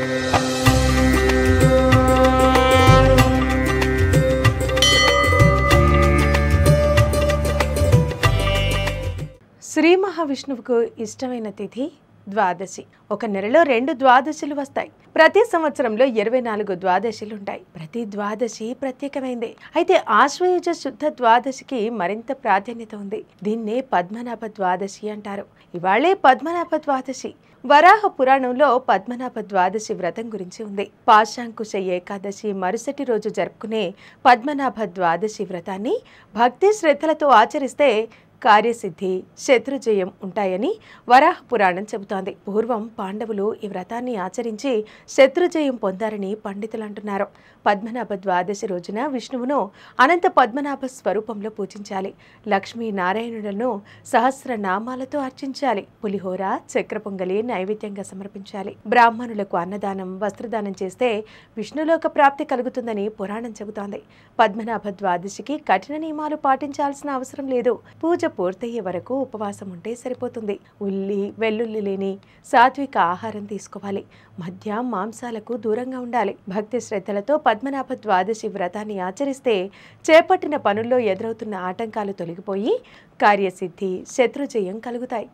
శ్రీ మహావిష్ణువుకు ఇష్టమైన తిథి ద్వాదశి ఒక నెలలో రెండు ద్వాదశులు వస్తాయి ప్రతి సంవత్సరంలో ఇరవై నాలుగు ద్వాదశులుంటాయి ప్రతి ద్వాదశి ప్రత్యేకమైంది అయితే ఆశ్వయుజ శుద్ధ ద్వాదశికి మరింత ప్రాధాన్యత ఉంది దీన్నే పద్మనాభ ద్వాదశి అంటారు ఇవాళే పద్మనాభ ద్వాదశి వరాహ పురాణంలో పద్మనాభ ద్వాదశి వ్రతం గురించి ఉంది పాశాంకుశ ఏకాదశి మరుసటి రోజు జరుపుకునే పద్మనాభ ద్వాదశి వ్రతాన్ని భక్తి శ్రద్ధలతో ఆచరిస్తే కార్యసిద్ధి శత్రుజయం ఉంటాయని వరాహ పురాణం చెబుతోంది పూర్వం పాండవులు ఈ వ్రతాన్ని ఆచరించి శత్రుజయం పొందారని పండితులు అంటున్నారు పద్మనాభ ద్వాదశి రోజున విష్ణువును అనంత పద్మనాభ స్వరూపంలో పూజించాలి లక్ష్మీ నారాయణులను సహస్ర నామాలతో అర్చించాలి పులిహోర చక్ర పొంగలి నైవేద్యంగా సమర్పించాలి బ్రాహ్మణులకు అన్నదానం వస్త్రదానం చేస్తే విష్ణులోక ప్రాప్తి కలుగుతుందని పురాణం చెబుతోంది పద్మనాభ ద్వాదశికి కఠిన నియమాలు పాటించాల్సిన అవసరం లేదు పూజ పూర్తయ్యే వరకు ఉపవాసం ఉంటే సరిపోతుంది ఉల్లి వెల్లుల్లి లేని సాత్విక ఆహారం తీసుకోవాలి మధ్య మాంసాలకు దూరంగా ఉండాలి భక్తి శ్రద్ధలతో పద్మనాభ ద్వాదశి వ్రతాన్ని ఆచరిస్తే చేపట్టిన పనుల్లో ఎదురవుతున్న ఆటంకాలు తొలగిపోయి కార్యసిద్ధి శత్రుజయం కలుగుతాయి